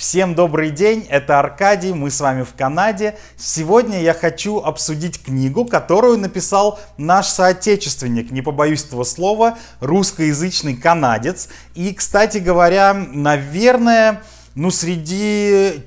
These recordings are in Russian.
Всем добрый день, это Аркадий, мы с вами в Канаде. Сегодня я хочу обсудить книгу, которую написал наш соотечественник, не побоюсь этого слова, русскоязычный канадец. И, кстати говоря, наверное, ну среди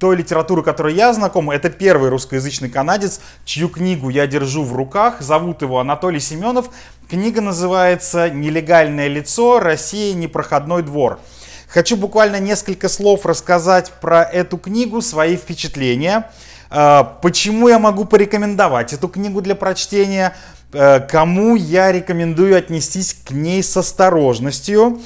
той литературы, которой я знаком, это первый русскоязычный канадец, чью книгу я держу в руках. Зовут его Анатолий Семенов. Книга называется «Нелегальное лицо. Россия. Непроходной двор». Хочу буквально несколько слов рассказать про эту книгу, свои впечатления. А, почему я могу порекомендовать эту книгу для прочтения? А, кому я рекомендую отнестись к ней с осторожностью?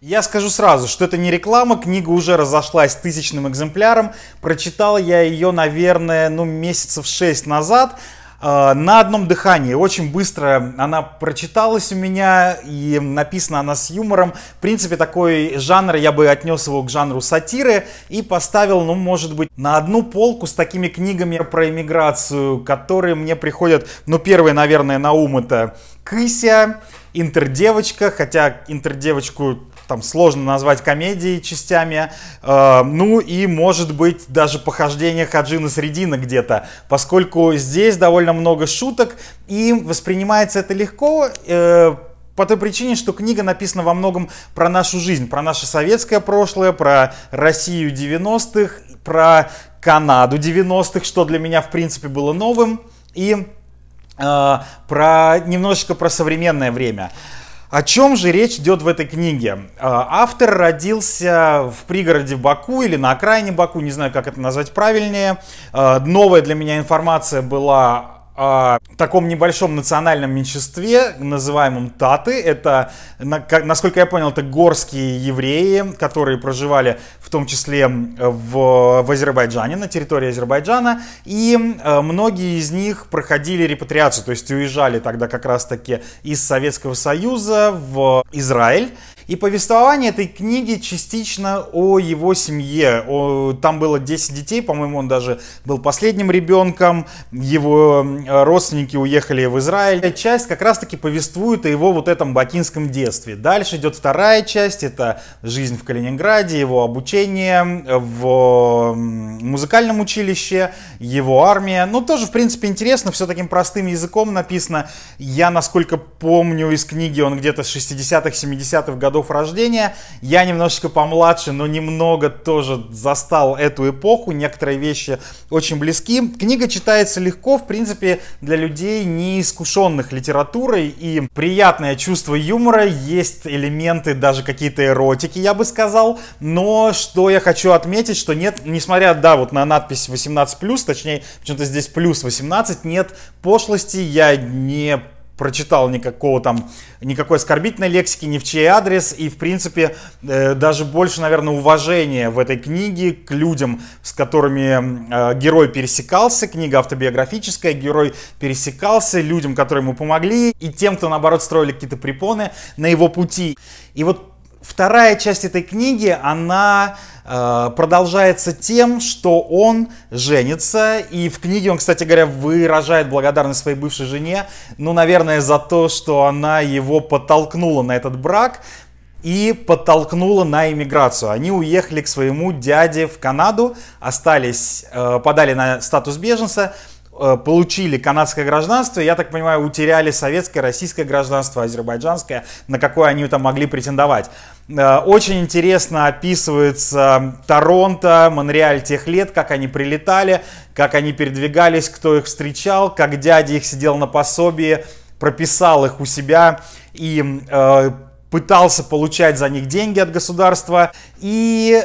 Я скажу сразу, что это не реклама, книга уже разошлась тысячным экземпляром. Прочитал я ее, наверное, ну, месяцев шесть назад. А, на одном дыхании. Очень быстро она прочиталась у меня и написана она с юмором. В принципе, такой жанр, я бы отнес его к жанру сатиры и поставил, ну, может быть, на одну полку с такими книгами про иммиграцию, которые мне приходят, ну, первые, наверное, на ум это «Кыся», «Интердевочка», хотя «Интердевочку» там сложно назвать комедией частями, э, ну и, может быть, даже похождение Хаджина Средина где-то, поскольку здесь довольно много шуток, и воспринимается это легко, э, по той причине, что книга написана во многом про нашу жизнь, про наше советское прошлое, про Россию 90-х, про Канаду 90-х, что для меня, в принципе, было новым, и э, про немножечко про современное время. О чем же речь идет в этой книге? А, автор родился в пригороде Баку или на окраине Баку, не знаю, как это назвать правильнее. А, новая для меня информация была о а, таком небольшом национальном меньшинстве, называемом таты. Это, насколько я понял, это горские евреи, которые проживали в том числе в, в Азербайджане, на территории Азербайджана. И э, многие из них проходили репатриацию, то есть уезжали тогда как раз-таки из Советского Союза в Израиль. И повествование этой книги частично о его семье. О, там было 10 детей, по-моему, он даже был последним ребенком. Его э, родственники уехали в Израиль. Часть как раз-таки повествует о его вот этом бакинском детстве. Дальше идет вторая часть, это жизнь в Калининграде, его обучение в музыкальном училище, его армия. Ну, тоже, в принципе, интересно, все таким простым языком написано. Я, насколько помню из книги, он где-то с 60-х, 70-х годов годов рождения. Я немножечко помладше, но немного тоже застал эту эпоху. Некоторые вещи очень близки. Книга читается легко, в принципе, для людей, не искушенных литературой. И приятное чувство юмора, есть элементы даже какие-то эротики, я бы сказал. Но что я хочу отметить, что нет, несмотря, да, вот на надпись 18+, точнее, почему-то здесь плюс 18, нет пошлости, я не прочитал никакого там, никакой оскорбительной лексики, ни в чей адрес. И, в принципе, э, даже больше, наверное, уважения в этой книге к людям, с которыми э, герой пересекался. Книга автобиографическая, герой пересекался, людям, которые ему помогли, и тем, кто, наоборот, строили какие-то препоны на его пути. И вот Вторая часть этой книги, она э, продолжается тем, что он женится, и в книге он, кстати говоря, выражает благодарность своей бывшей жене, ну, наверное, за то, что она его подтолкнула на этот брак и подтолкнула на иммиграцию. Они уехали к своему дяде в Канаду, остались, э, подали на статус беженца, Э, получили канадское гражданство, я так понимаю, утеряли советское, российское гражданство, азербайджанское, на какое они там могли претендовать. Э, очень интересно описывается Торонто, Монреаль тех лет, как они прилетали, как они передвигались, кто их встречал, как дядя их сидел на пособии, прописал их у себя и э, пытался получать за них деньги от государства. И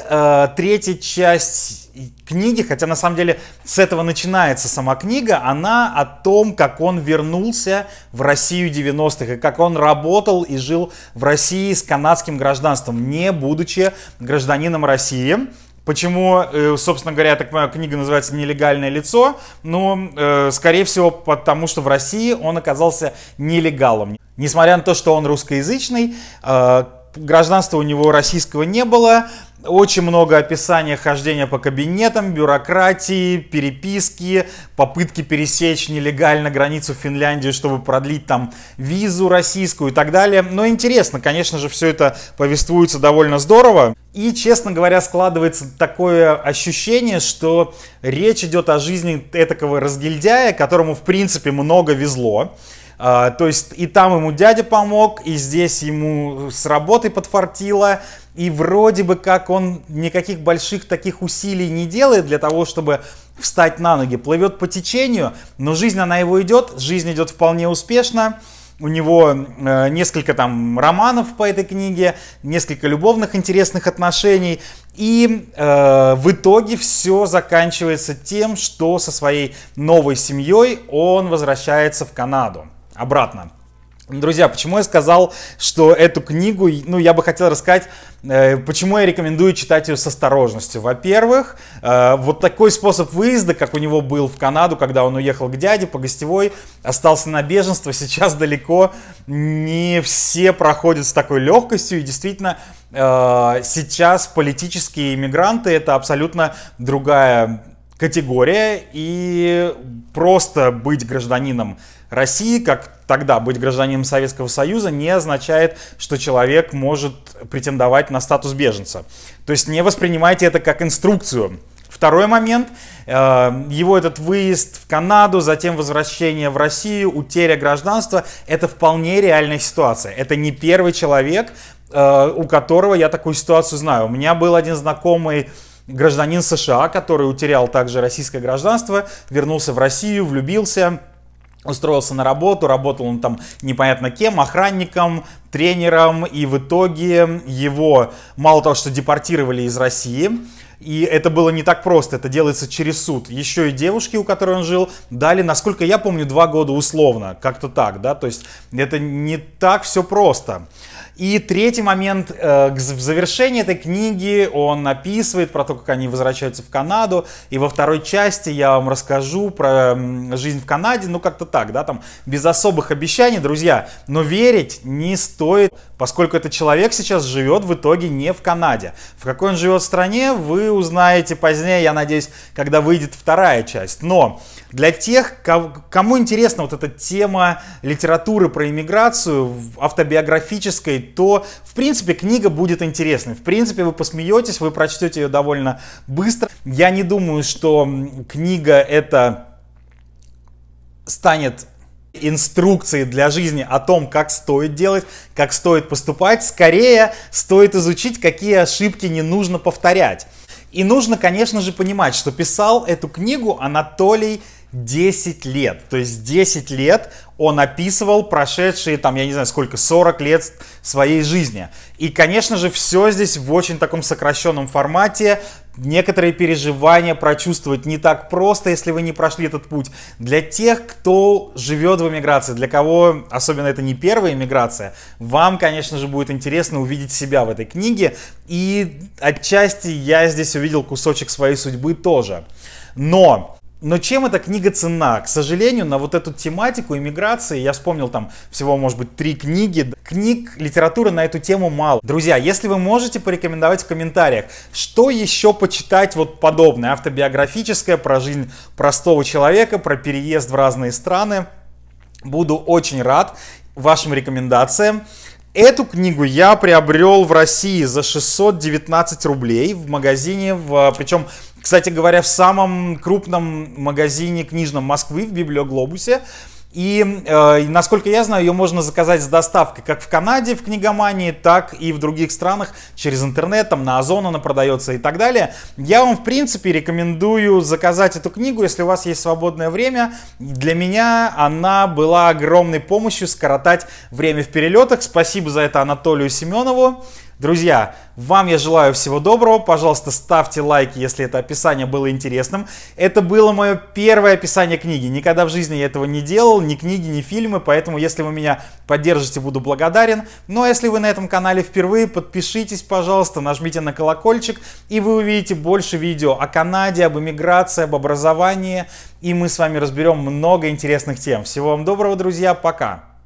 третья часть книги, хотя на самом деле с этого начинается сама книга, она о том, как он вернулся в Россию 90-х и как он работал и жил в России с канадским гражданством, не будучи гражданином России. Почему, э, собственно говоря, так моя книга называется «Нелегальное лицо»? Ну, э, скорее всего, потому что в России он оказался нелегалом. Несмотря на то, что он русскоязычный, э, гражданства у него российского не было. Очень много описания хождения по кабинетам, бюрократии, переписки, попытки пересечь нелегально границу Финляндии, чтобы продлить там визу российскую и так далее. Но интересно, конечно же, все это повествуется довольно здорово. И, честно говоря, складывается такое ощущение, что речь идет о жизни этакого разгильдяя, которому, в принципе, много везло а, то есть и там ему дядя помог, и здесь ему с работы подфартило, и вроде бы как он никаких больших таких усилий не делает для того, чтобы встать на ноги. Плывет по течению, но жизнь она его идет, жизнь идет вполне успешно. У него э, несколько там романов по этой книге, несколько любовных интересных отношений. И э, в итоге все заканчивается тем, что со своей новой семьей он возвращается в Канаду обратно. Друзья, почему я сказал, что эту книгу, ну, я бы хотел рассказать, э, почему я рекомендую читать ее с осторожностью. Во-первых, э, вот такой способ выезда, как у него был в Канаду, когда он уехал к дяде по гостевой, остался на беженство, сейчас далеко не все проходят с такой легкостью, и действительно, э, сейчас политические иммигранты это абсолютно другая категория, и просто быть гражданином России, как тогда быть гражданином Советского Союза, не означает, что человек может претендовать на статус беженца. То есть не воспринимайте это как инструкцию. Второй момент, э, его этот выезд в Канаду, затем возвращение в Россию, утеря гражданства, это вполне реальная ситуация. Это не первый человек, э, у которого я такую ситуацию знаю. У меня был один знакомый гражданин США, который утерял также российское гражданство, вернулся в Россию, влюбился, устроился на работу, работал он там непонятно кем, охранником, тренером, и в итоге его мало того, что депортировали из России, и это было не так просто, это делается через суд. Еще и девушке, у которой он жил, дали, насколько я помню, два года условно, как-то так, да, то есть это не так все просто. И третий момент, э, в завершении этой книги он описывает про то, как они возвращаются в Канаду. И во второй части я вам расскажу про жизнь в Канаде, ну как-то так, да, там без особых обещаний, друзья. Но верить не стоит. Поскольку этот человек сейчас живет в итоге не в Канаде. В какой он живет стране, вы узнаете позднее, я надеюсь, когда выйдет вторая часть. Но для тех, кому интересна вот эта тема литературы про иммиграцию, автобиографической, то, в принципе, книга будет интересной. В принципе, вы посмеетесь, вы прочтете ее довольно быстро. Я не думаю, что книга это станет инструкции для жизни о том, как стоит делать, как стоит поступать, скорее стоит изучить, какие ошибки не нужно повторять. И нужно, конечно же, понимать, что писал эту книгу Анатолий 10 лет. То есть 10 лет он описывал прошедшие, там, я не знаю, сколько, 40 лет своей жизни. И, конечно же, все здесь в очень таком сокращенном формате, некоторые переживания прочувствовать не так просто, если вы не прошли этот путь. Для тех, кто живет в эмиграции, для кого, особенно это не первая эмиграция, вам, конечно же, будет интересно увидеть себя в этой книге. И отчасти я здесь увидел кусочек своей судьбы тоже. Но но чем эта книга цена? К сожалению, на вот эту тематику иммиграции я вспомнил там всего, может быть, три книги. Книг, литературы на эту тему мало. Друзья, если вы можете порекомендовать в комментариях, что еще почитать вот подобное, автобиографическое, про жизнь простого человека, про переезд в разные страны, буду очень рад вашим рекомендациям. Эту книгу я приобрел в России за 619 рублей в магазине, в, причем кстати говоря, в самом крупном магазине книжном Москвы, в Библиоглобусе, и, э, насколько я знаю, ее можно заказать с доставкой как в Канаде, в книгомании, так и в других странах через интернет, там на Озон она продается и так далее. Я вам, в принципе, рекомендую заказать эту книгу, если у вас есть свободное время. Для меня она была огромной помощью скоротать время в перелетах. Спасибо за это Анатолию Семенову. Друзья, вам я желаю всего доброго. Пожалуйста, ставьте лайки, если это описание было интересным. Это было мое первое описание книги. Никогда в жизни я этого не делал, ни книги, ни фильмы, поэтому если вы меня поддержите, буду благодарен. Но ну, а если вы на этом канале впервые, подпишитесь, пожалуйста, нажмите на колокольчик, и вы увидите больше видео о Канаде, об иммиграции, об образовании, и мы с вами разберем много интересных тем. Всего вам доброго, друзья, пока!